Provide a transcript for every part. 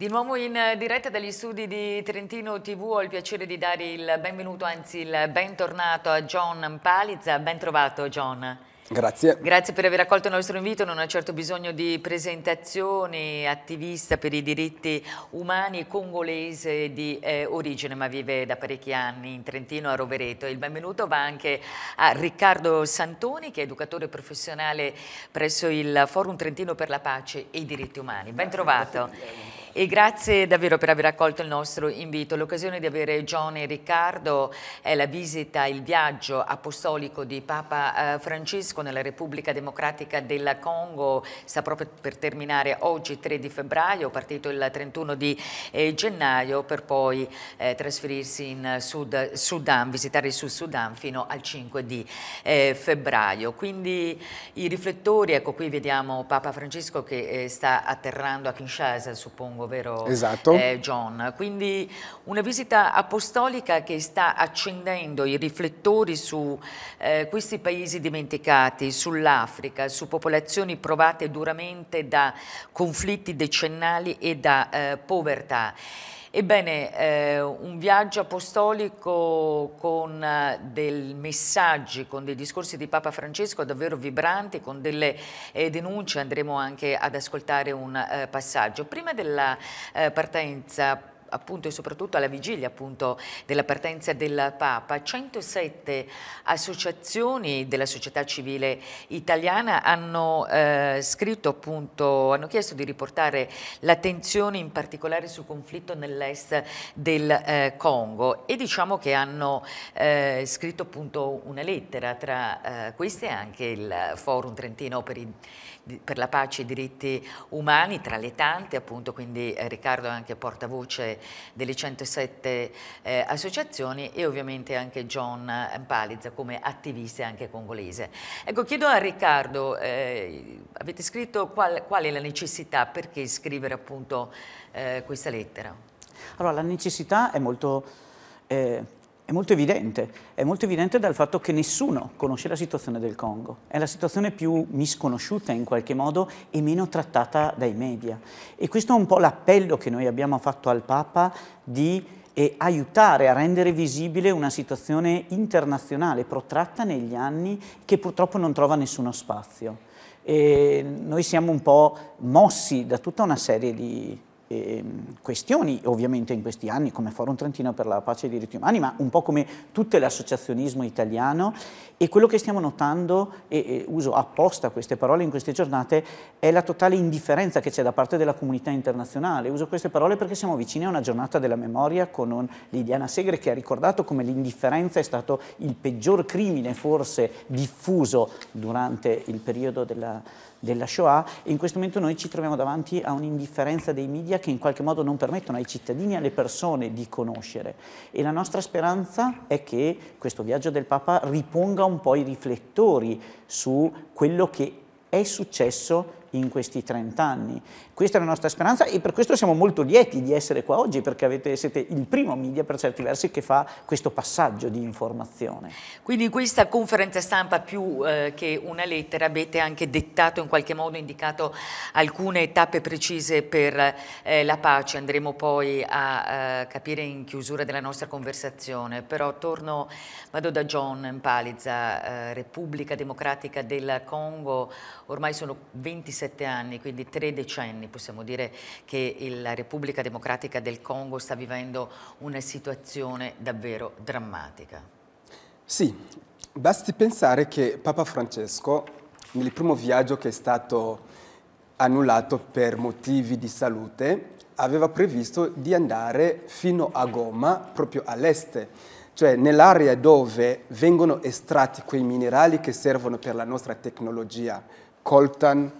Di nuovo in diretta dagli studi di Trentino TV ho il piacere di dare il benvenuto, anzi il bentornato a John Palizza. Ben trovato John. Grazie. Grazie per aver accolto il nostro invito, non ha certo bisogno di presentazioni, attivista per i diritti umani congolese di eh, origine, ma vive da parecchi anni in Trentino a Rovereto. Il benvenuto va anche a Riccardo Santoni, che è educatore professionale presso il Forum Trentino per la Pace e i diritti umani. Ben trovato. Grazie, e grazie davvero per aver accolto il nostro invito. L'occasione di avere John e Riccardo è la visita, il viaggio apostolico di Papa eh, Francesco nella Repubblica Democratica del Congo. Sta proprio per terminare oggi 3 di febbraio, partito il 31 di eh, gennaio per poi eh, trasferirsi in Sud Sudan, visitare il Sud Sudan fino al 5 di eh, febbraio. Quindi i riflettori, ecco qui vediamo Papa Francesco che eh, sta atterrando a Kinshasa, suppongo Massimo, diciamo, vero esatto. eh, John? Quindi una visita apostolica che sta accendendo i riflettori su eh, questi paesi dimenticati, sull'Africa, su popolazioni provate duramente da conflitti decennali e da eh, povertà. Ebbene, eh, un viaggio apostolico con eh, dei messaggi, con dei discorsi di Papa Francesco davvero vibranti, con delle eh, denunce, andremo anche ad ascoltare un eh, passaggio. Prima della eh, partenza appunto e soprattutto alla vigilia appunto della partenza del Papa, 107 associazioni della società civile italiana hanno eh, scritto appunto, hanno chiesto di riportare l'attenzione in particolare sul conflitto nell'est del eh, Congo e diciamo che hanno eh, scritto appunto una lettera, tra eh, queste anche il Forum Trentino per, i, per la pace e i diritti umani, tra le tante appunto, quindi eh, Riccardo è anche portavoce delle 107 eh, associazioni e ovviamente anche John Palizza come attivista anche congolese. Ecco, chiedo a Riccardo, eh, avete scritto qual, qual, è la necessità, perché scrivere appunto eh, questa lettera? Allora, la necessità è molto... Eh, è molto evidente, è molto evidente dal fatto che nessuno conosce la situazione del Congo, è la situazione più misconosciuta in qualche modo e meno trattata dai media. E questo è un po' l'appello che noi abbiamo fatto al Papa di eh, aiutare a rendere visibile una situazione internazionale protratta negli anni che purtroppo non trova nessuno spazio. E noi siamo un po' mossi da tutta una serie di eh, questioni ovviamente in questi anni come Forum Trentino per la pace e i diritti umani, ma un po' come tutto l'associazionismo italiano e quello che stiamo notando, e, e uso apposta queste parole in queste giornate, è la totale indifferenza che c'è da parte della comunità internazionale. Uso queste parole perché siamo vicini a una giornata della memoria con un, Lidiana Segre che ha ricordato come l'indifferenza è stato il peggior crimine forse diffuso durante il periodo della della Shoah e in questo momento noi ci troviamo davanti a un'indifferenza dei media che in qualche modo non permettono ai cittadini e alle persone di conoscere e la nostra speranza è che questo viaggio del Papa riponga un po' i riflettori su quello che è successo in questi 30 anni. Questa è la nostra speranza e per questo siamo molto lieti di essere qua oggi perché avete, siete il primo media per certi versi che fa questo passaggio di informazione. Quindi in questa conferenza stampa più eh, che una lettera avete anche dettato in qualche modo, indicato alcune tappe precise per eh, la pace, andremo poi a eh, capire in chiusura della nostra conversazione, però torno, vado da John Palizza, eh, Repubblica Democratica del Congo, ormai sono 26 27 anni, quindi tre decenni, possiamo dire che la Repubblica Democratica del Congo sta vivendo una situazione davvero drammatica. Sì, basti pensare che Papa Francesco, nel primo viaggio che è stato annullato per motivi di salute, aveva previsto di andare fino a Goma, proprio all'est, cioè nell'area dove vengono estratti quei minerali che servono per la nostra tecnologia, coltan,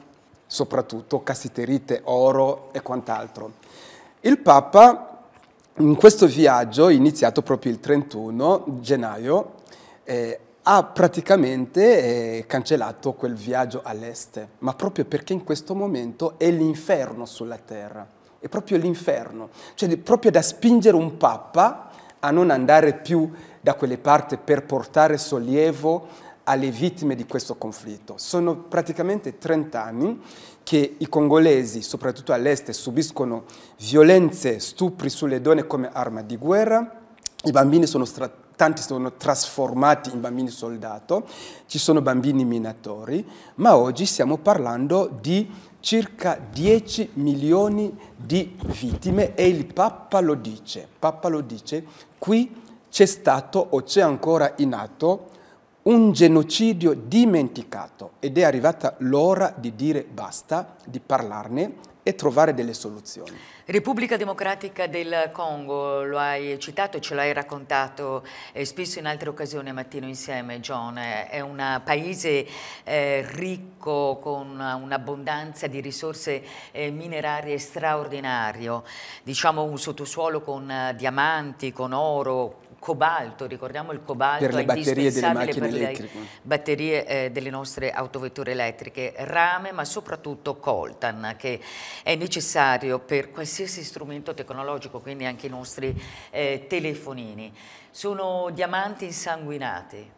soprattutto cassiterite, oro e quant'altro. Il Papa in questo viaggio, iniziato proprio il 31 gennaio, eh, ha praticamente eh, cancellato quel viaggio all'est, ma proprio perché in questo momento è l'inferno sulla terra, è proprio l'inferno, cioè proprio da spingere un Papa a non andare più da quelle parti per portare sollievo alle vittime di questo conflitto. Sono praticamente 30 anni che i congolesi, soprattutto all'est, subiscono violenze, stupri sulle donne come arma di guerra, i bambini sono strattati tanti sono trasformati in bambini soldato, ci sono bambini minatori, ma oggi stiamo parlando di circa 10 milioni di vittime e il Papa lo dice, Papa lo dice qui c'è stato o c'è ancora in atto un genocidio dimenticato ed è arrivata l'ora di dire basta, di parlarne e trovare delle soluzioni. Repubblica Democratica del Congo, lo hai citato e ce l'hai raccontato eh, spesso in altre occasioni mattino insieme John, è un paese eh, ricco con un'abbondanza di risorse eh, minerarie straordinario, diciamo un sottosuolo con eh, diamanti, con oro, cobalto, ricordiamo il cobalto per le batterie delle macchine per elettriche. le batterie eh, delle nostre autovetture elettriche, rame ma soprattutto coltan che è necessario per qualsiasi strumento tecnologico, quindi anche i nostri eh, telefonini. Sono diamanti insanguinati.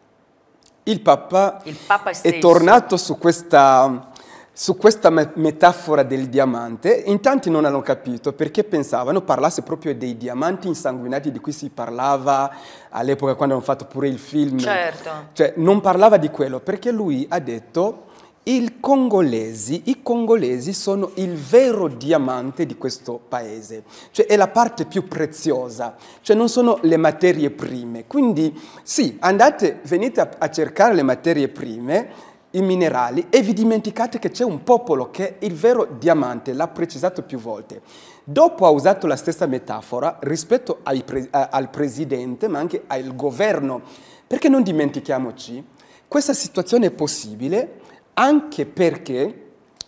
Il Papa, il Papa è tornato su questa su questa metafora del diamante, in tanti non hanno capito perché pensavano parlasse proprio dei diamanti insanguinati di cui si parlava all'epoca quando hanno fatto pure il film. Certo. Cioè, non parlava di quello perché lui ha detto Congolesi, i congolesi sono il vero diamante di questo paese, cioè è la parte più preziosa, cioè non sono le materie prime. Quindi sì, andate, venite a, a cercare le materie prime i minerali e vi dimenticate che c'è un popolo che è il vero diamante, l'ha precisato più volte. Dopo ha usato la stessa metafora rispetto pre eh, al presidente ma anche al governo, perché non dimentichiamoci, questa situazione è possibile anche perché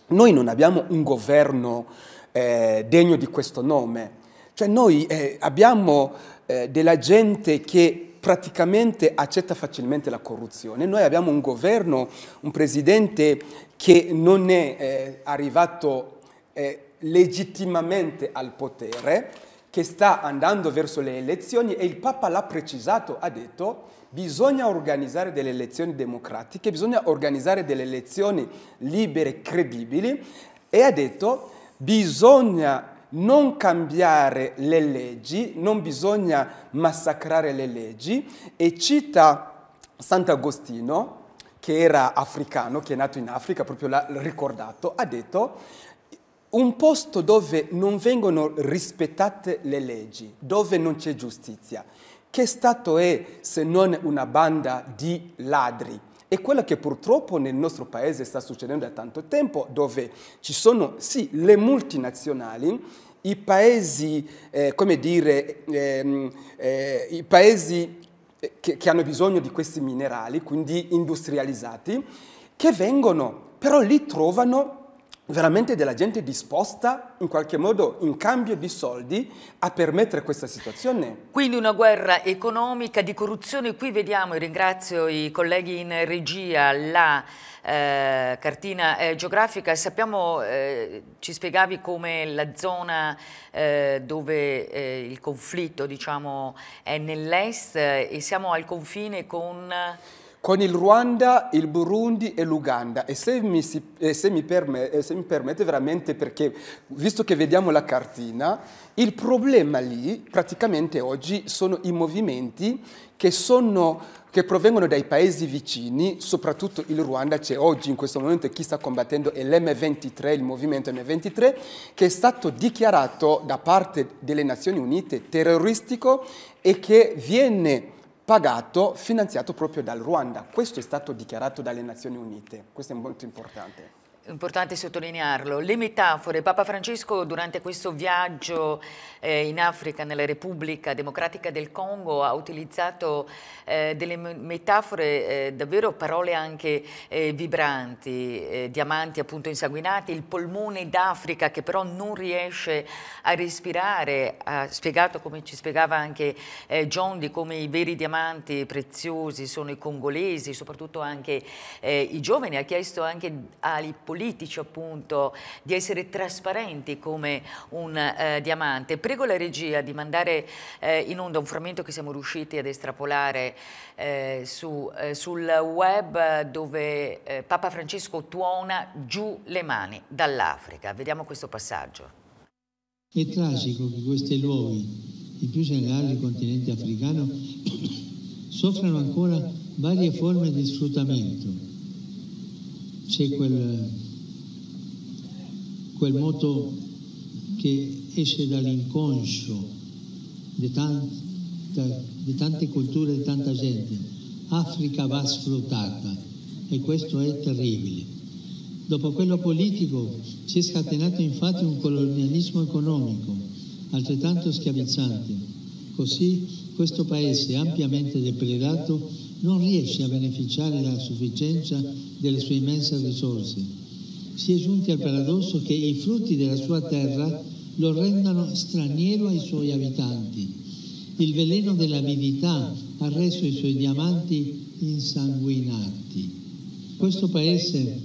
noi non abbiamo un governo eh, degno di questo nome, cioè noi eh, abbiamo eh, della gente che praticamente accetta facilmente la corruzione. Noi abbiamo un governo, un presidente che non è eh, arrivato eh, legittimamente al potere, che sta andando verso le elezioni e il Papa l'ha precisato, ha detto bisogna organizzare delle elezioni democratiche, bisogna organizzare delle elezioni libere, credibili e ha detto bisogna non cambiare le leggi, non bisogna massacrare le leggi e cita Sant'Agostino, che era africano, che è nato in Africa, proprio l'ha ricordato, ha detto un posto dove non vengono rispettate le leggi, dove non c'è giustizia, che Stato è se non una banda di ladri? È quella che purtroppo nel nostro paese sta succedendo da tanto tempo, dove ci sono sì le multinazionali, i paesi, eh, come dire, ehm, eh, i paesi eh, che, che hanno bisogno di questi minerali, quindi industrializzati, che vengono, però lì trovano veramente della gente disposta in qualche modo in cambio di soldi a permettere questa situazione. Quindi una guerra economica di corruzione, qui vediamo e ringrazio i colleghi in regia la eh, cartina eh, geografica, sappiamo, eh, ci spiegavi come la zona eh, dove eh, il conflitto diciamo, è nell'est eh, e siamo al confine con con il Ruanda, il Burundi e l'Uganda. E, se mi, se mi, perme, se mi permette veramente, perché visto che vediamo la cartina, il problema lì praticamente oggi sono i movimenti che sono che provengono dai paesi vicini, soprattutto il Ruanda, c'è oggi in questo momento chi sta combattendo è l'M23, il movimento M23, che è stato dichiarato da parte delle Nazioni Unite terroristico e che viene pagato, finanziato proprio dal Ruanda. Questo è stato dichiarato dalle Nazioni Unite, questo è molto importante. Importante sottolinearlo. Le metafore. Papa Francesco durante questo viaggio eh, in Africa, nella Repubblica Democratica del Congo, ha utilizzato eh, delle metafore, eh, davvero parole anche eh, vibranti, eh, diamanti appunto insanguinati, il polmone d'Africa che però non riesce a respirare, ha spiegato come ci spiegava anche eh, John di come i veri diamanti preziosi sono i congolesi, soprattutto anche i giovani, ha chiesto anche a Ippolito politici appunto di essere trasparenti come un eh, diamante. Prego la regia di mandare eh, in onda un frammento che siamo riusciti ad estrapolare eh, su, eh, sul web dove eh, Papa Francesco tuona giù le mani dall'Africa. Vediamo questo passaggio. È tragico che questi luoghi, i più generali del continente africano, soffrano ancora varie forme di sfruttamento. C'è quel quel moto che esce dall'inconscio di tante, di tante culture, di tanta gente. Africa va sfruttata e questo è terribile. Dopo quello politico si è scatenato infatti un colonialismo economico altrettanto schiavizzante. Così questo paese ampiamente depredato non riesce a beneficiare a sufficienza delle sue immense risorse si è giunti al paradosso che i frutti della sua terra lo rendano straniero ai suoi abitanti. Il veleno dell'avidità ha reso i suoi diamanti insanguinati. Questo paese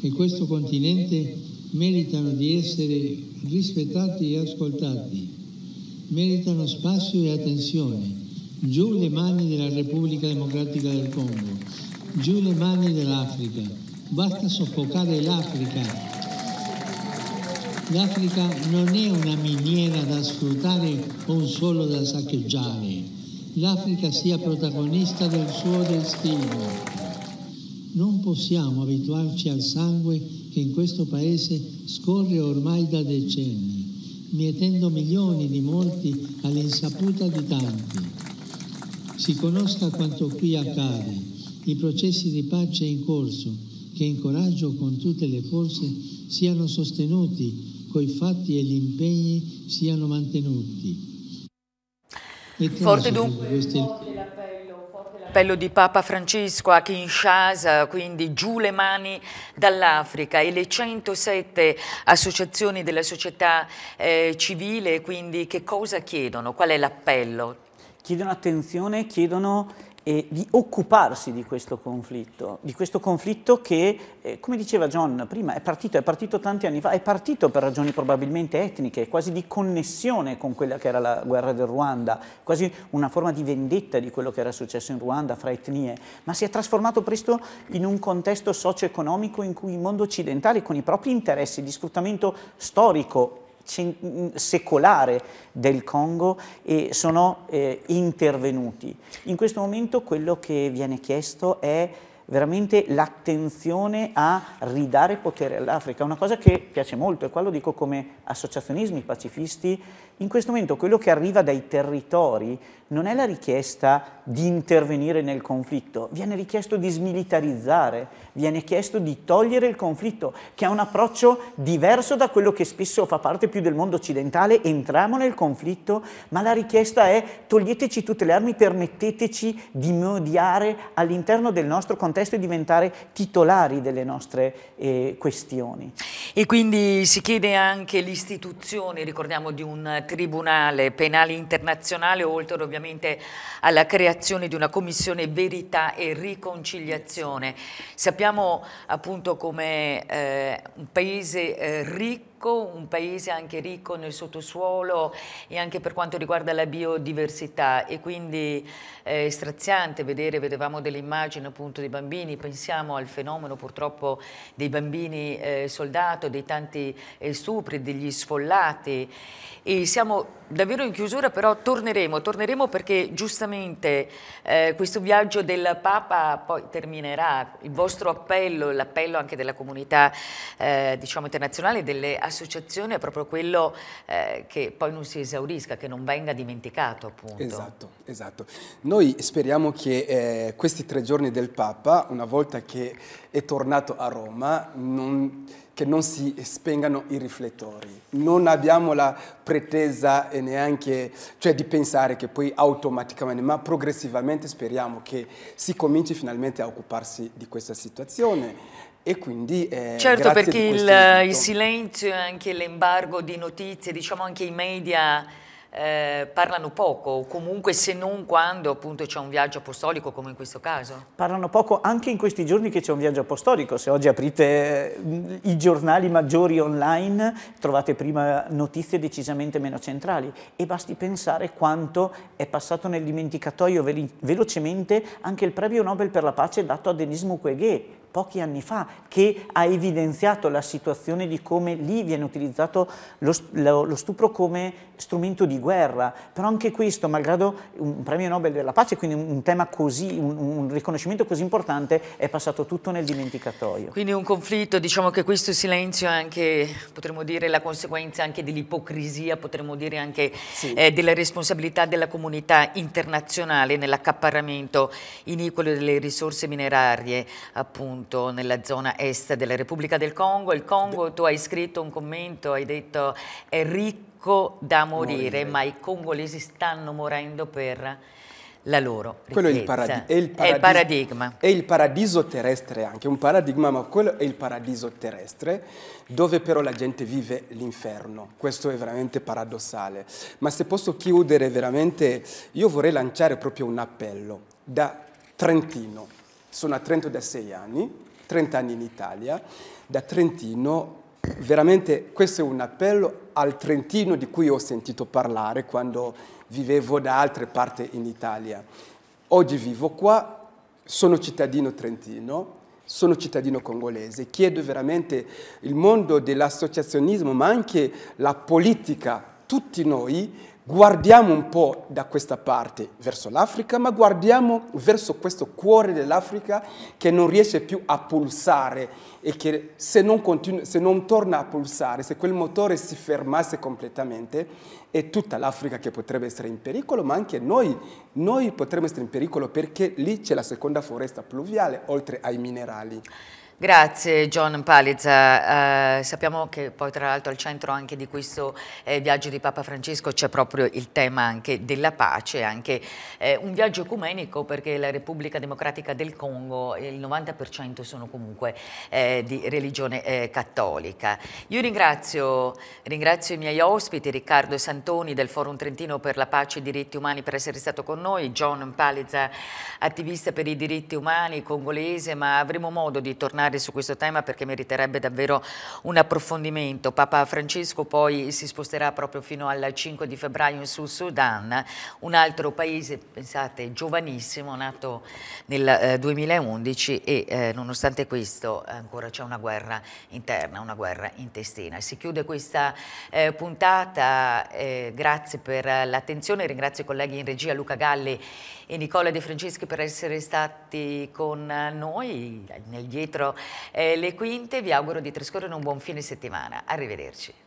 e questo continente meritano di essere rispettati e ascoltati, meritano spazio e attenzione. Giù le mani della Repubblica Democratica del Congo, giù le mani dell'Africa Basta soffocare l'Africa. L'Africa non è una miniera da sfruttare o un suolo da saccheggiare. L'Africa sia protagonista del suo destino. Non possiamo abituarci al sangue che in questo paese scorre ormai da decenni mietendo milioni di morti all'insaputa di tanti. Si conosca quanto qui accade, i processi di pace in corso, che incoraggio con tutte le forze siano sostenuti, coi fatti e gli impegni siano mantenuti. E Forte dunque questi... l'appello di Papa Francesco a Kinshasa, quindi giù le mani dall'Africa e le 107 associazioni della società eh, civile, quindi che cosa chiedono? Qual è l'appello? Chiedono attenzione, chiedono e di occuparsi di questo conflitto, di questo conflitto che, eh, come diceva John prima, è partito, è partito tanti anni fa, è partito per ragioni probabilmente etniche, quasi di connessione con quella che era la guerra del Ruanda, quasi una forma di vendetta di quello che era successo in Ruanda fra etnie, ma si è trasformato presto in un contesto socio-economico in cui il mondo occidentale con i propri interessi di sfruttamento storico, secolare del Congo e sono eh, intervenuti. In questo momento quello che viene chiesto è veramente l'attenzione a ridare potere all'Africa, una cosa che piace molto e qua lo dico come associazionismi pacifisti, in questo momento quello che arriva dai territori non è la richiesta di intervenire nel conflitto, viene richiesto di smilitarizzare, viene chiesto di togliere il conflitto, che ha un approccio diverso da quello che spesso fa parte più del mondo occidentale, entriamo nel conflitto, ma la richiesta è toglieteci tutte le armi, permetteteci di mediare all'interno del nostro contesto contesto e diventare titolari delle nostre eh, questioni. E quindi si chiede anche l'istituzione, ricordiamo, di un tribunale penale internazionale, oltre ovviamente alla creazione di una commissione verità e riconciliazione. Sappiamo appunto come eh, un paese eh, ricco ricco, un paese anche ricco nel sottosuolo e anche per quanto riguarda la biodiversità e quindi eh, è straziante vedere, vedevamo delle immagini appunto dei bambini, pensiamo al fenomeno purtroppo dei bambini eh, soldato, dei tanti eh, stupri, degli sfollati e siamo Davvero in chiusura però torneremo, torneremo perché giustamente eh, questo viaggio del Papa poi terminerà, il vostro appello, l'appello anche della comunità eh, diciamo internazionale, delle associazioni è proprio quello eh, che poi non si esaurisca, che non venga dimenticato appunto. Esatto, esatto. Noi speriamo che eh, questi tre giorni del Papa, una volta che è tornato a Roma, non che non si spengano i riflettori. Non abbiamo la pretesa e neanche cioè, di pensare che poi automaticamente, ma progressivamente speriamo che si cominci finalmente a occuparsi di questa situazione. E quindi, eh, certo, perché il, il silenzio e anche l'embargo di notizie, diciamo anche i media eh, parlano poco, o comunque se non quando appunto c'è un viaggio apostolico come in questo caso. Parlano poco anche in questi giorni che c'è un viaggio apostolico, se oggi aprite mm, i giornali maggiori online trovate prima notizie decisamente meno centrali e basti pensare quanto è passato nel dimenticatoio velocemente anche il premio Nobel per la pace dato a Denis Mukwege pochi anni fa che ha evidenziato la situazione di come lì viene utilizzato lo, lo, lo stupro come strumento di guerra, però anche questo, malgrado un premio Nobel della pace, quindi un, tema così, un, un, riconoscimento così importante, è passato tutto nel dimenticatoio. Quindi un conflitto, diciamo che questo silenzio è anche, potremmo dire, la conseguenza anche dell'ipocrisia, potremmo dire anche sì. eh, della responsabilità della comunità internazionale nell'accaparramento iniquo delle risorse minerarie, appunto avvenuto nella zona est della Repubblica del Congo. Il Congo, tu hai scritto un commento, hai detto è ricco da morire, morire. ma i congolesi stanno morendo per la loro ricchezza. Quello è il, paradi è il, paradi è il paradigma. È il paradiso terrestre anche, un paradigma, ma quello è il paradiso terrestre, dove però la gente vive l'inferno. Questo è veramente paradossale. Ma se posso chiudere veramente, io vorrei lanciare proprio un appello da Trentino sono a Trento da sei anni, 30 anni in Italia, da Trentino. Veramente questo è un appello al Trentino di cui ho sentito parlare quando vivevo da altre parti in Italia. Oggi vivo qua, sono cittadino trentino, sono cittadino congolese, chiedo veramente il mondo dell'associazionismo, ma anche la politica, tutti noi Guardiamo un po' da questa parte verso l'Africa, ma guardiamo verso questo cuore dell'Africa che non riesce più a pulsare e che se non, continu- se non torna a pulsare, se quel motore si fermasse completamente, è tutta l'Africa che potrebbe essere in pericolo, ma anche noi, noi potremmo essere in pericolo perché lì c'è la seconda foresta pluviale, oltre ai minerali. Grazie John Palizza, eh, sappiamo che poi tra l'altro al centro anche di questo eh, viaggio di Papa Francesco c'è proprio il tema anche della pace, anche eh, un viaggio ecumenico perché la Repubblica Democratica del Congo il 90% sono comunque eh, di religione eh, cattolica. Io ringrazio, ringrazio, i miei ospiti Riccardo Santoni del Forum Trentino per la pace e i diritti umani per essere stato con noi, John Palizza attivista per i diritti umani congolese ma avremo modo di tornare tornare su questo tema perché meriterebbe davvero un approfondimento. Papa Francesco poi si sposterà proprio fino al 5 di febbraio in Sud Sudan, un altro paese, pensate, giovanissimo, nato nel 2011 eh, e eh, nonostante questo ancora c'è una guerra interna, una guerra intestina. Si chiude questa eh, puntata, eh, grazie per l'attenzione, ringrazio i colleghi in regia Luca Galli e Nicola De Franceschi per essere stati con noi nel dietro eh, le quinte. Vi auguro di trascorrere un buon fine settimana. Arrivederci.